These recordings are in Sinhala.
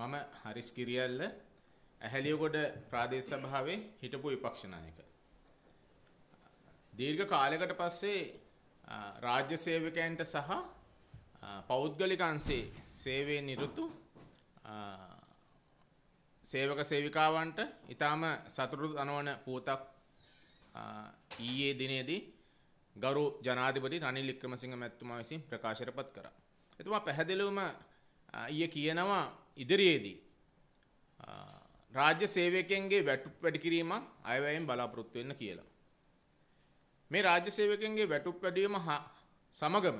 මම හරිස් කිරියල්ල ඇහැලියගොඩ ප්‍රාදේශ සභාවේ හිටපු විපක්ෂ නායක. දීර්ඝ කාලයකට පස්සේ රාජ්‍ය සේවකයන්ට සහ පෞද්ගලික අංශේ සේවයේ නිරුතු සේවක සේවිකාවන්ට ඊටාම සතුටු දනවන පුවතක් ඊයේ දිනේදී ගරු ජනාධිපති රනිල් වික්‍රමසිංහ මැතිතුමා විසින් ප්‍රකාශයටපත් කරා. එතුමා පැහැදිලිවම ඊයේ කියනවා ඉදිරියේදී රාජ්‍ය සේවකයන්ගේ වැටුප් වැඩි කිරීමක් අයවැයෙන් බලාපොරොත්තු වෙන්න කියලා. මේ රාජ්‍ය සේවකයන්ගේ වැටුප් වැඩි වීම සමගම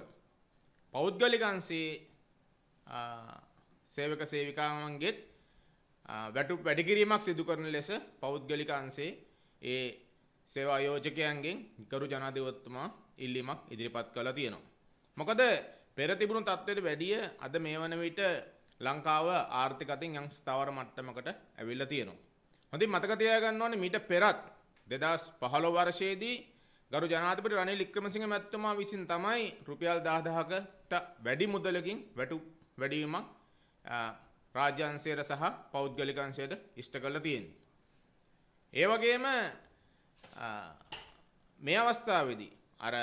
පෞද්ගලික අංශයේ සේවක සේවිකාවන්ගෙත් වැටුප් වැඩි කිරීමක් සිදු කරන ලෙස පෞද්ගලික අංශයේ ඒ සේවා ආයෝජකයන්ගෙන් ගරු ජනාධිපතිතුමා ඉල්ලීමක් ඉදිරිපත් කළා තියෙනවා. මොකද පෙර තිබුණු තත්ත්වයට වැඩිය අද මේ වන විට ලංකාව ආර්ථික අතින් යම් ස්ථාවර මට්ටමකට ඇවිල්ලා තියෙනවා. හොඳින් මතක තියාගන්න ඕනේ මීට පෙරත් 2015 වර්ෂයේදී ගරු ජනාධිපති රනිල් වික්‍රමසිංහ මැතිතුමා විසින් තමයි රුපියල් 10000කට වැඩි මුදලකින් වැටු වැඩිවීමක් රාජ්‍යාංශයට සහ පෞද්ගලික අංශයට ඉෂ්ට කළා තියෙන්නේ. ඒ වගේම මේ අවස්ථාවේදී අර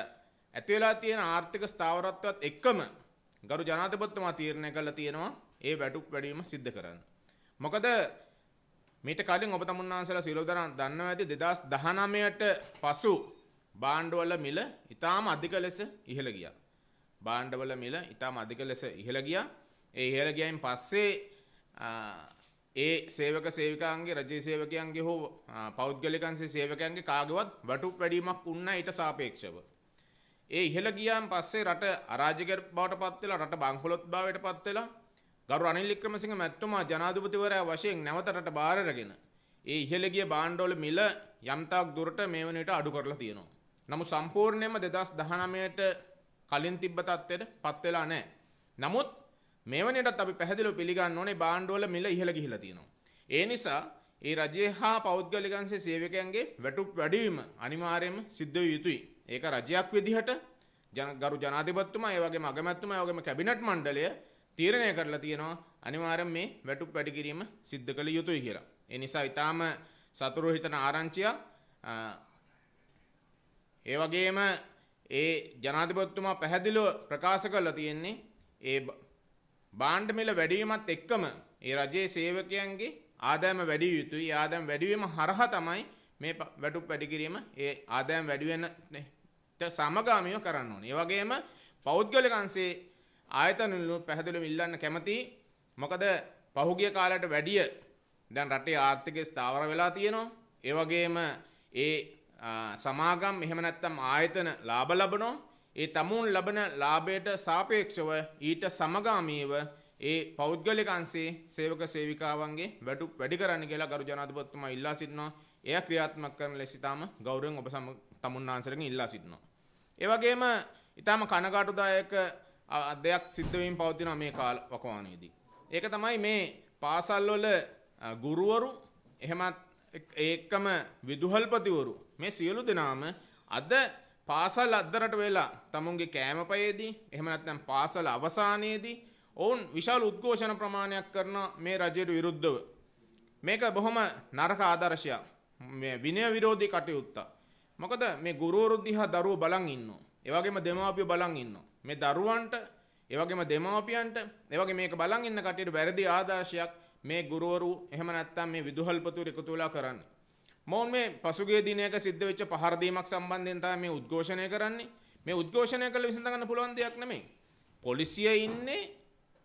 ඇති වෙලා තියෙන ආර්ථික ස්ථාවරත්වයත් එක්කම ගරු ජනාධිපතිතුමා තීරණය කළා තියෙනවා ඒ වැටුප් වැඩීම සිද්ධ කරන්න. මොකද මීට කලින් ඔබ තමුන්නාන්සලා සිරෝදන දන්නවා ඇති 2019ට පසු භාණ්ඩවල මිල ඊටාම අධික ලෙස ඉහළ ගියා. භාණ්ඩවල මිල ඊටාම අධික ලෙස ඉහළ ගියා. ඒ ඉහළ ගියයින් පස්සේ ඒ සේවක සේවිකාන්ගේ රජයේ සේවකයන්ගේ හෝ පෞද්ගලිකන්සේ සේවකයන්ගේ කාගවත් වැටුප් වැඩීමක් වුණා ඊට සාපේක්ෂව. ඒ ඉහළ ගියාන් පස්සේ රට අරාජක බවට පත් වෙලා රට බංකොලොත් භාවයට පත් වෙලා ගරු අනිල් වික්‍රමසිංහ මැතිතුමා ජනාධිපතිවරයා වශයෙන් නැවතටට බාර අරගෙන ඒ ඉහළ ගිය බාණ්ඩවල මිල යම්තාක් දුරට මේ වන විට අඩු කරලා තියෙනවා. නමුත් සම්පූර්ණයෙන්ම 2019ට කලින් තිබ්බ තත්ත්වයට පත් වෙලා නැහැ. නමුත් මේ වන විටත් අපි පැහැදිලිව පිළිගන්න ඕනේ බාණ්ඩවල මිල ඉහළ ගිහිලා තියෙනවා. ඒ නිසා ඒ රජයේ හා පෞද්ගලිකංශයේ සේවකයන්ගේ වැටුප් වැඩිවීම අනිවාර්යයෙන්ම සිද්ධ විය යුතුයි. ඒක රජයක් විදිහට ගරු ජනාධිපතිතුමා ඒ වගේම අගමැතිතුමා ඒ වගේම කැබිනට් මණ්ඩලය තීරණය කරලා තියෙනවා අනිවාර්යෙන් මේ වැටුප් වැඩි කිරීම සිද්ධ කළ යුතුයි කියලා. ඒ නිසා ඊටාම සතුරු හිතන ආරංචිය ඒ වගේම ඒ ජනාධිපතිතුමා පැහැදිලිව ප්‍රකාශ කරලා තියෙන්නේ ඒ බාණ්ඩ මිල වැඩිවීමත් එක්කම ඒ රජයේ සේවකයන්ගේ ආදායම වැඩි යුතුයි. ඒ ආදායම වැඩිවීම හරහා තමයි මේ වැටුප් වැඩි කිරීම ඒ ආදායම වැඩි වෙන සමගාමීව කරන්න ඕනේ. ඒ වගේම පෞද්ගලික අංශයේ ආයතනවල පැහැදිලිව ඉල්ලන්න කැමති මොකද පහුගිය කාලයට වැඩිය දැන් රටේ ආර්ථිකය ස්ථාවර වෙලා තියෙනවා. ඒ වගේම ඒ සමාගම් එහෙම නැත්නම් ආයතන ලාභ ලබනවා. ඒ තමුන් ලබන ලාභයට සාපේක්ෂව ඊට සමගාමීව ඒ පෞද්ගලික අංශයේ සේවක සේවිකාවන්ගේ වැඩි වැඩි කරන්න කියලා ගරු ජනාධිපතිතුමා ඉල්ලා සිටිනවා. එය ක්‍රියාත්මක කරන ලෙස ඉතාම ගෞරවයෙන් ඔබ සම තමුන් ආන්සරකින් ඉල්ලා සිටිනවා. ඒ වගේම ඉතාම කනගාටුදායක දෙයක් සිද්ධවීම් පවතින මේ කාල වකවානයේදී. ඒක තමයි මේ පාසල්වල ගුරුවරු එහෙමත් ඒකම විදුහල්පතිවරු මේ සියලු දෙනාම අද පාසල් අද්දරට වෙලා තමුන්ගේ කෑමපයේදී එහෙම නැත්නම් පාසල් අවසානයේදී ඔවුන් විශාල උද්ඝෝෂණ ප්‍රමාණයක් කරන මේ රජයට විරුද්ධව මේක බොහොම නරක ආදර්ශයක් මේ විනය විරෝධී කටයුත්ත මොකද මේ ගුරුවරු දිහා දරුවෝ බලන් ඉන්නවා ඒ වගේම දෙමාපියෝ බලන් ඉන්නවා මේ දරුවන්ට ඒවගේම දෙමාපියන්ට ඒවගේ මේක බලන් ඉන්න කට්ටියට වැරදි ආදර්ශයක් මේ ගුරුවරු එහෙම නැත්නම් මේ විදුහල්පතුරු එකතු වෙලා කරන්නේ. මොවුන් මේ පසුගිය දිනයක සිද්ධ වෙච්ච පහර දීමක් සම්බන්ධයෙන් තමයි මේ උද්ඝෝෂණය කරන්නේ. මේ උද්ඝෝෂණය කළ විසඳ ගන්න පුළුවන් දෙයක් නෙමෙයි. පොලිසිය ඉන්නේ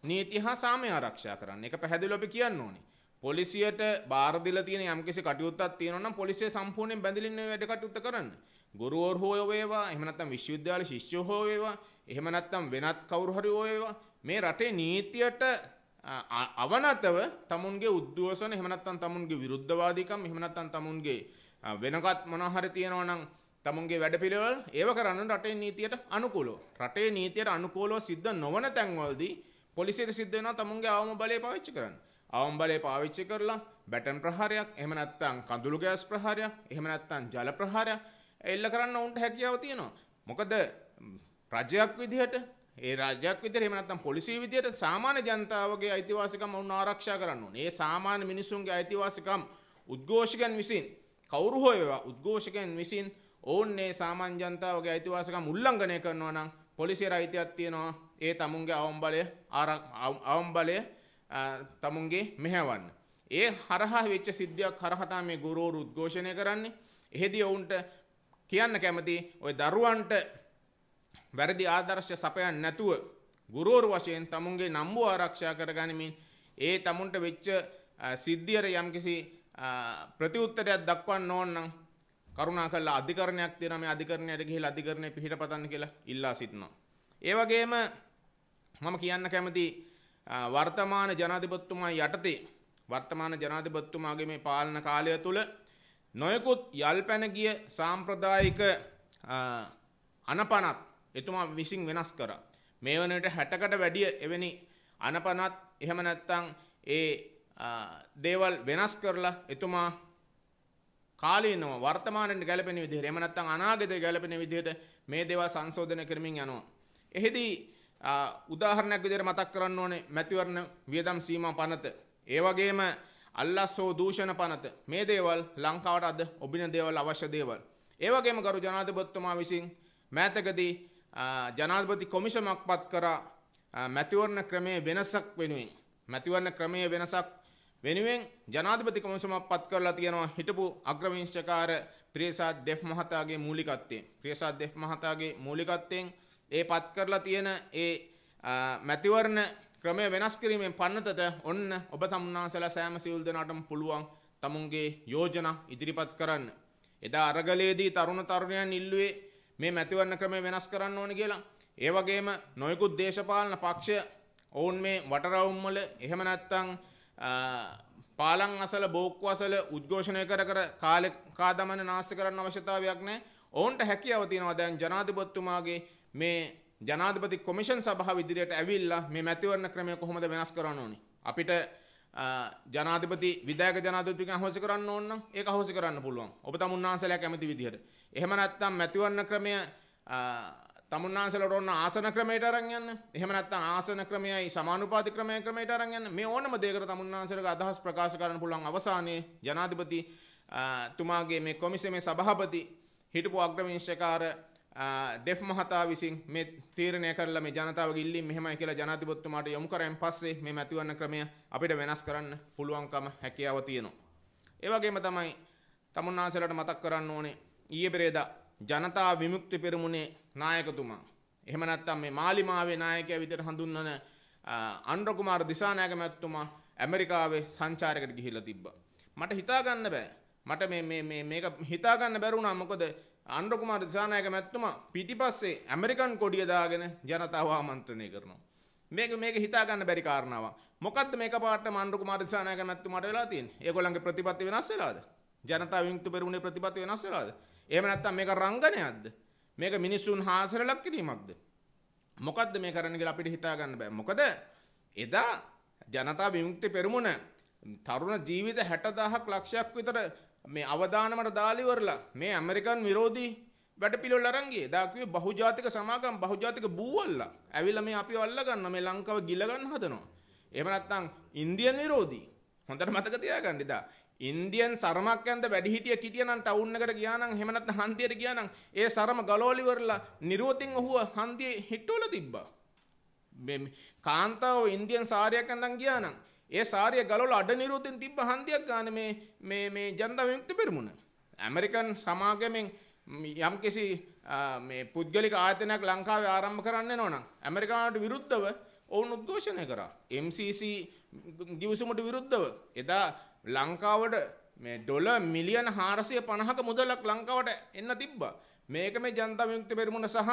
නීති හා සාමය ආරක්ෂා කරන්න. ඒක පැහැදිලිව අපි කියන්න ඕනේ. පොලිසියට බාර දීලා තියෙන යම්කිසි කටයුත්තක් තියෙනවා නම් පොලිසිය සම්පූර්ණයෙන් බැඳිලින් මේ වැඩ කටයුත්ත කරන්නේ. ගුරුවරු හෝ වේවා එහෙම නැත්නම් විශ්වවිද්‍යාල ශිෂ්‍යෝ හෝ වේවා එහෙම නැත්නම් වෙනත් කවුරු හරි හෝ වේවා මේ රටේ නීතියට අවනතව තමුන්ගේ උද්දෝෂන එහෙම නැත්නම් තමුන්ගේ විරුද්ධවාදීකම් එහෙම නැත්නම් තමුන්ගේ වෙනකත් මොනවා හරි තියෙනවා නම් තමුන්ගේ වැඩපිළිවෙල ඒව කරන්න රටේ නීතියට අනුකූලව රටේ නීතියට අනුකූලව සිද්ධ නොවන තැන්වලදී පොලිසියට සිද්ධ වෙනවා තමුන්ගේ අවම බලය පාවිච්චි කරන්න. අවම බලය පාවිච්චි කරලා බැටන් ප්‍රහාරයක් එහෙම නැත්නම් කඳුළු ගෑස් ප්‍රහාරයක් එහෙම නැත්නම් ජල ප්‍රහාරයක් එල්ල කරන්න ඔවුන්ට හැකියාව තියෙනවා. මොකද රජයක් විදිහට ඒ රාජ්‍යයක් විදිහට එහෙම නැත්නම් පොලිසිය විදිහට සාමාන්‍ය ජනතාවගේ අයිතිවාසිකම් වුණ ආරක්ෂා කරන්න ඕනේ. ඒ සාමාන්‍ය මිනිසුන්ගේ අයිතිවාසිකම් උද්ඝෝෂකයන් විසින් කවුරු හෝ වේවා උද්ඝෝෂකයන් විසින් ඕන්නේ සාමාන්‍ය ජනතාවගේ අයිතිවාසිකම් උල්ලංඝනය කරනවා නම් පොලිසියට අයිතියක් තියෙනවා ඒ තමුන්ගේ අවම්බලය අවම්බලය තමුන්ගේ මෙහෙවන්න. ඒ හරහා වෙච්ච සිද්ධියක් හරහා තමයි ගුරුවරු උද්ඝෝෂණය කරන්නේ. එහෙදී ඔවුන්ට කියන්න කැමති ඔය දරුවන්ට වැරදි ආදර්ශය සපයන් නැතුව ගුරුවරු වශයෙන් තමුන්ගේ නම්බුව ආරක්ෂා කරගනිමින් ඒ තමුන්ට වෙච්ච සිද්ධියට යම්කිසි ප්‍රතිඋත්තරයක් දක්වන්න ඕන නම් කරුණා කරලා අධිකරණයක් තියෙනවා මේ අධිකරණයට ගිහිල්ලා අධිකරණය පිහිටපතන්න කියලා ඉල්ලා සිටිනවා. ඒ වගේම මම කියන්න කැමති වර්තමාන ජනාධිපතිතුමා යටතේ වර්තමාන ජනාධිපතිතුමාගේ මේ පාලන කාලය තුළ නොයකුත් යල්පැන ගිය සාම්ප්‍රදායික අනපනත් එතුමා විසින් වෙනස් කර. මේ වනට හැටකට වැඩිය එවැනි අනපනත් එහෙම නැත්තං ඒ දේවල් වෙනස් කරලා එතුමා කාලීනව වර්තමානයට ගැලපෙන විදිහට එහෙම නැත්නම් අනාගතයට ගැලපෙන විදිහට මේ දේවල් සංශෝධනය කරමින් යනවා. එෙහිදී උදාහරණයක් විදිහට මතක් කරන්න ඕනේ මැතිවරණ වියදම් සීමා පනත. ඒ වගේම අල්ලස් හෝ දූෂණ පනත මේ දේවල් ලංකාවට අද ඔබින දේවල් අවශ්‍ය දේවල්. ඒවගේම ගරු ජනාධපත්තුමා විසින් මෑතකදී ජනාධපති කොමිෂමක් පත් කර මැතිවරණ ක්‍රමය වෙනසක් වෙනුවෙන්. මැතිවරණ ක්‍රමය වෙනසක් වෙනුවෙන් ජනාධපති කොමිසමක් පත් කරලා තියෙනවා හිටපු අග්‍රවිංශකාර ප්‍රේසාත් දෙෆ් මහතාගේ මූලිකත්වයෙන්. ප්‍රේසාත් දෙෆ් මහතාගේ මූලිකත්වයෙන් ඒ පත් කරලා තියෙන ඒ මැතිවරණ ක්‍රමය වෙනස් කිරීමෙන් පන්නතට ඔන්න ඔබ තමුන්නාසල සෑම සිවුල් දෙනාටම පුළුවන් තමුන්ගේ යෝජනා ඉදිරිපත් කරන්න. එදා අරගලයේදී තරුණ තරුණයන් ඉල්ලුවේ මේ මැතිවරණ ක්‍රමය වෙනස් කරන්න ඕන කියලා. ඒ වගේම නොයෙකුත් දේශපාලන පක්ෂ ඔවුන් මේ වටරවුම්වල එහෙම නැත්තම් පාලං අසල බෝක්කු අසල උද්ඝෝෂණය කර කර කාලේ කාදමන නාස්ති කරන්න අවශ්‍යතාවයක් නැහැ. ඔවුන්ට හැකියාව තියෙනවා දැන් ජනාධිපතිතුමාගේ මේ ජනාධපති කොමිෂන් සභහ විදිරියට ඇවිල්ලා මේ මැතිවරණ ක්‍රමය කොහොමද වෙනස් කරන්න ඕනි. අපිට ජනාධපති විදක ජනාධතික හොසි කරන්න ඕන්න ඒ හොසි කරන්න පුළුවන් ඔබ තමුන්නාසලයක් ඇමති විදිහට. එහෙම නැත්තම් මැතිවරණ ක්‍රමය තමුන්නාසලට ඔන්න ආසන ක්‍රමයට අරයන්න එහෙම නැත්තම් ආසන ක්‍රමයයි සමානුපාති ක්‍රමය ක්‍රමයට අරයන්න මේ ඕනම දේකට තමුන්නාසරක අදහස් ප්‍රකාශ කරන්න පුළුවන් අවසානයේ ජනාධිපති තුමාගේ මේ කොමිසේ මේ සභහපති හිටපු අග්‍රවිංශකාර ඩෙෆ් මහතා විසින් මේ තීරණය කරලා මේ ජනතාවගේ ඉල්ලීම් මෙහෙමයි කියලා ජනාධිපතිතුමාට යොමු කරන් පස්සේ මේ මැතිවරණ ක්‍රමය අපිට වෙනස් කරන්න පුළුවන්කම හැකියාව තියෙනවා. ඒ වගේම තමයි තමුන්නාසලට මතක් කරන්න ඕනේ ඊයේ පෙරේදා ජනතා විමුක්ති පෙරමුණේ නායකතුමා. එහෙම නැත්නම් මේ මාලිමාවේ නායකයා විදිහට හඳුන්වන අනුර කුමාර දිසානායක මැතිතුමා ඇමරිකාවේ සංචාරයකට ගිහිල්ලා තිබ්බා. මට හිතාගන්න බෑ. මට මේ මේ මේක හිතාගන්න බැරි වුණා මොකද අන්ඩකුමාර දිසානායක මැත්තුමා පිටිපස්සේ ඇමරිකන් කොඩිය දාගෙන ජනතාව ආමන්ත්‍රණය කරනවා. මේක මේක හිතාගන්න බැරි කාරණාව. මොකද්ද මේක පාට අන්ඩකුමාර දිසානායක මැත්තුමාට වෙලා තියෙන්නේ? ඒගොල්ලන්ගේ ප්‍රතිපත්ති වෙනස් වෙලාද? ජනතාව විමුක්ති පෙරමුණේ ප්‍රතිපත්ති වෙනස් වෙලාද? එහෙම නැත්නම් මේක රංගනයක්ද? මේක මිනිසුන් හාසර ලක් කිරීමක්ද? මොකද්ද මේ කරන්න කියලා අපිට හිතාගන්න බෑ. මොකද එදා ජනතා විමුක්ති පෙරමුණ තරුණ ජීවිත හැටදාහක් ලක්ෂයක් විතර මේ අවධානමට දාලා ඉවරලා මේ ඇමරිකන් විරෝධී වැඩපිළිවෙල අරන් ගියේ. එදා කිව්වේ බහුජාතික සමාගම් බහුජාතික බූවල්ලා. ඇවිල්ලා මේ අපිව අල්ල ගන්න මේ ලංකාව ගිල ගන්න හදනවා. එහෙම නැත්නම් ඉන්දියන් විරෝධී. හොඳට මතක තියාගන්න ඉදා. ඉන්දියන් සරමක් ඇන්ද වැඩි හිටිය කිටියනම් ටවුන් එකට ගියා නම් එහෙම නැත්නම් හන්දියට ගියා නම් ඒ සරම ගලෝලි වරලා නිරෝතින් ඔහුව හන්දියේ හිටවල තිබ්බා. මේ කාන්තාව ඉන්දියන් සාරියක් ඇඳන් ගියා නම් ඒ සාරිය ගලවලා අඩ නිරෝධයෙන් තිබ්බ හන්දියක් ගන්න මේ මේ මේ ජනතා විමුක්ති පෙරමුණ. ඇමරිකන් සමාගමෙන් යම්කිසි මේ පුද්ගලික ආයතනයක් ලංකාවේ ආරම්භ කරන්න නෝනම් ඇමරිකානට විරුද්ධව ඔවුන් උද්ඝෝෂණය කරා. MCC ගිවිසුමට විරුද්ධව එදා ලංකාවට මේ ඩොල මිලියන 450ක මුදලක් ලංකාවට එන්න තිබ්බා. මේක මේ ජනතා විමුක්ති පෙරමුණ සහ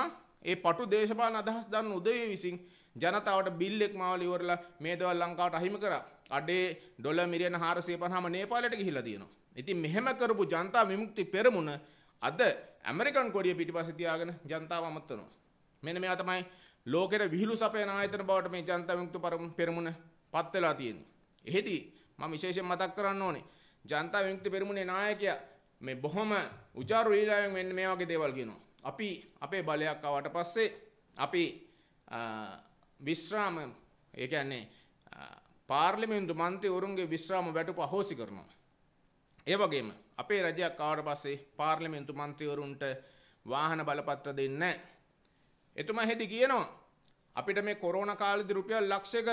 ඒ පටු දේශපාලන අදහස් දන්න උදවිය විසින් ජනතාවට බිල් එක් මාවල ඉවරලා මේ දේවල් ලංකාවට අහිමි කරා. අඩේ ඩොලර් මිලියන 450ම නේපාලයට ගිහිලා තියෙනවා. ඉතින් මෙහෙම කරපු ජනතා විමුක්ති පෙරමුණ අද ඇමරිකන් කොඩිය පිටිපස්සේ තියාගෙන ජනතාව අමතනවා. මෙන්න මේවා තමයි ලෝකෙට විහිළු සපයන ආයතන බවට මේ ජනතා විමුක්ති පෙරමුණ පත් වෙලා තියෙන්නේ. එහෙදී මම විශේෂයෙන් මතක් කරන්න ඕනේ ජනතා විමුක්ති පෙරමුණේ නායකයා මේ බොහොම උචාරු ඊළාවෙන් වෙන්න මේ වගේ දේවල් කියනවා. අපි අපේ බලයක් ආවට පස්සේ අපි විශ්‍රාම ඒ කියන්නේ පාර්ලිමේන්තු මන්ත්‍රීවරුන්ගේ විශ්‍රාම වැටුප අහෝසි කරනවා. ඒ වගේම අපේ රජයක් ආවට පස්සේ පාර්ලිමේන්තු මන්ත්‍රීවරුන්ට වාහන බලපත්‍ර දෙන්නේ නැහැ. එතුමා හෙදි කියනවා අපිට මේ කොරෝනා කාලේදී රුපියල් ලක්ෂයක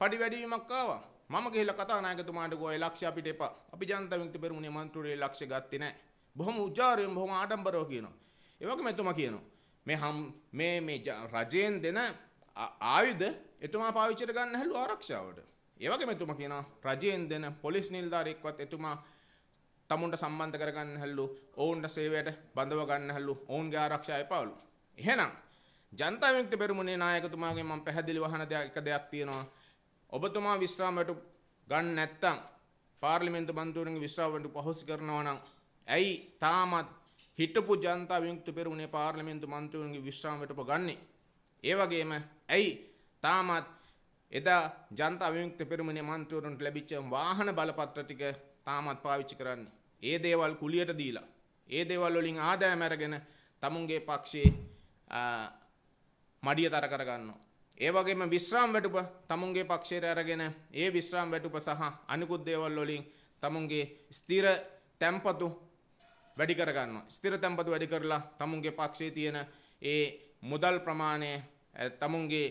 පඩි වැඩි වීමක් ආවා. මම ගිහිල්ලා කතානායකතුමාට කිව්වා ඒ ලක්ෂය අපිට එපා. අපි ජනතා විමුක්ති පෙරමුණේ මන්ත්‍රීවරු ඒ ලක්ෂය ගත්තේ නැහැ. බොහොම උජාරියම් බොහොම ආඩම්බරව කියනවා. ඒ වගේම එතුමා කියනවා මේ හම් මේ මේ රජයෙන් දෙන ආයුධ එතුමා පාවිච්චියට ගන්න හැලු ආරක්ෂාවට. ඒ වගේම එතුමා කියනවා රජයෙන් දෙන පොලිස් නිලධාරියෙක්වත් එතුමා තමුන්ට සම්බන්ධ කරගන්න හැලු ඔවුන්ට සේවයට බඳව ගන්න හැලු ඔවුන්ගේ ආරක්ෂාව එපාවලු. එහෙනම් ජනතා විමුක්ති පෙරමුණේ නායකතුමාගෙන් මම පැහැදිලිව අහන දෙයක් එක දෙයක් තියෙනවා. ඔබතුමා විශ්‍රාමයට ගන්න නැත්තම් පාර්ලිමේන්තු බන්ධුවරගේ විශ්‍රාමයට පහොස් කරනවා නම් ඇයි තාමත් හිටපු ජනතා විමුක්ති පෙරමුණේ පාර්ලිමේන්තු මන්ත්‍රීවරුන්ගේ විශ්‍රාමයට ගන්නේ? ඒ වගේම ඇයි තාමත් එදා ජනතා විමුක්ති පෙරමුණේ මන්ත්‍රීවරුන්ට ලැබිච්ච වාහන බලපත්‍ර ටික තාමත් පාවිච්චි කරන්නේ. ඒ දේවල් කුලියට දීලා. ඒ දේවල් වලින් ආදායම අරගෙන තමුන්ගේ පක්ෂයේ මඩියතර කරගන්නවා. ඒ වගේම විශ්‍රාම වැටුප තමුන්ගේ පක්ෂයට අරගෙන ඒ විශ්‍රාම වැටුප සහ අනිකුත් දේවල් වලින් තමුන්ගේ ස්ථිර තැම්පතු වැඩි කරගන්නවා. ස්ථිර තැම්පතු වැඩි කරලා තමුන්ගේ පක්ෂයේ තියෙන ඒ මුදල් ප්‍රමාණය තමුන්ගේ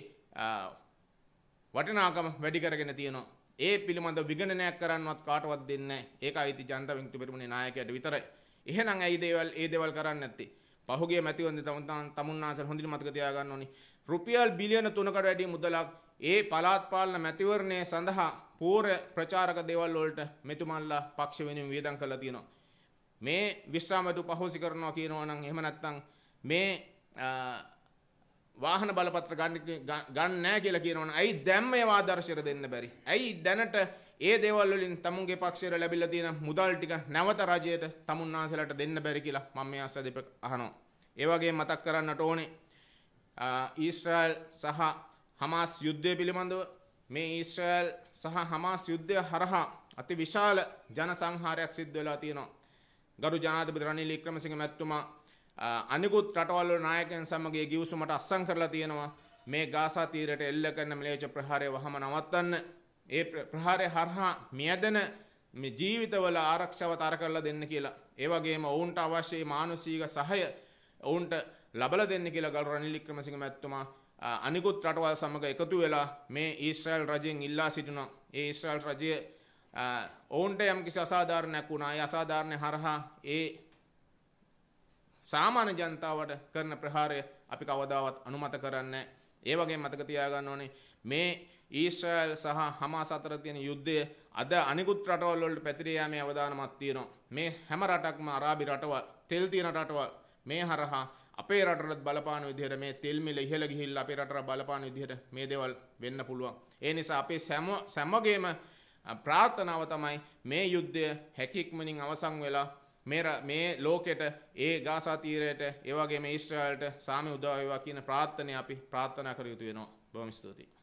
වටනාකම වැඩි කරගෙන තියෙනවා. ඒ පිළිබඳ විගණනයක් කරන්නවත් කාටවත් දෙන්නේ නැහැ. ඒක අයිති ජනතා විමුක්ති පෙරමුණේ නායකයාට විතරයි. එහෙනම් ඇයි දේවල් ඒ දේවල් කරන්නේ නැත්තේ? පහුගිය මැතිවරණේ තමුන් තමුන්නාසර් හොඳින් මතක තියාගන්න ඕනි. රුපියල් බිලියන 3කට වැඩි මුදලක් ඒ පළාත් පාලන මැතිවරණය සඳහා පූර්ව ප්‍රචාරක දේවල් වලට මෙතුමන්ලා පක්ෂ වෙනුවෙන් වියදම් කරලා තියෙනවා. මේ විශ්වාමතු පහෝසි කරනවා කියනවා නම් එහෙම නැත්නම් මේ වාහන බලපත්‍ර ගන්න ගන්න නැහැ කියලා කියනවනම් ඇයි දැන් මේ ආදර්ශයට දෙන්න බැරි? ඇයි දැනට ඒ දේවල් වලින් තමුන්ගේ පක්ෂයට ලැබිලා තියෙන මුදල් ටික නැවත රජයට තමුන් ආසලට දෙන්න බැරි කියලා මම මේ අස්ස දෙප අහනවා. ඒ වගේ මතක් කරන්නට ඕනේ ඊශ්‍රායල් සහ හමාස් යුද්ධය පිළිබඳව මේ ඊශ්‍රායල් සහ හමාස් යුද්ධය හරහා අති විශාල ජන සංහාරයක් සිද්ධ වෙලා තියෙනවා. ගරු ජනාධිපති රනිල් වික්‍රමසිංහ මැතිතුමා අනිකුත් රටවල් වල නායකයන් සමග ඒ ගිවිසුමට අත්සන් කරලා තියෙනවා මේ ගාසා තීරයට එල්ල කරන මිලේච්ඡ ප්‍රහාරය වහම නවත්තන්න ඒ ප්‍රහාරය හරහා මියදෙන මේ ජීවිතවල ආරක්ෂාව තර කරලා දෙන්න කියලා. ඒ වගේම ඔවුන්ට අවශ්‍ය මානසික සහාය ඔවුන්ට ලබලා දෙන්න කියලා ගල් රනිල් වික්‍රමසිංහ මැතිතුමා අනිකුත් රටවල් සමග එකතු වෙලා මේ ඊශ්‍රායල් රජයෙන් ඉල්ලා සිටිනවා. ඒ ඊශ්‍රායල් රජය ඔවුන්ට යම්කිසි අසාධාරණයක් වුණා. ඒ අසාධාරණය හරහා ඒ සාමාන්‍ය ජනතාවට කරන ප්‍රහාරය අපි කවදාවත් අනුමත කරන්නේ ඒ වගේ මතක තියාගන්න ඕනේ මේ ඊශ්‍රායල් සහ හමාස් අතර තියෙන යුද්ධය අද අනිකුත් රටවල් වලට පැතිර යාමේ අවදානමක් තියෙනවා මේ හැම රටක්ම අරාබි රටවල් තෙල් තියෙන රටවල් මේ හරහා අපේ රටට බලපාන විදිහට මේ තෙල් මිල ඉහළ ගිහිල්ලා අපේ රටට බලපාන විදිහට මේ දේවල් වෙන්න පුළුවන් ඒ නිසා අපේ සෑම සෑමගේම ප්‍රාර්ථනාව තමයි මේ යුද්ධය හැකියක්මනින් අවසන් වෙලා මේ ලෝකෙට ඒ ගාසා තීරයට ඒ වගේම ඊශ්‍රායලට සාමි උදා වේවා කියන ප්‍රාර්ථනය අපි ප්‍රාර්ථනා කර යුතු වෙනවා. බොහොම ස්තුතියි.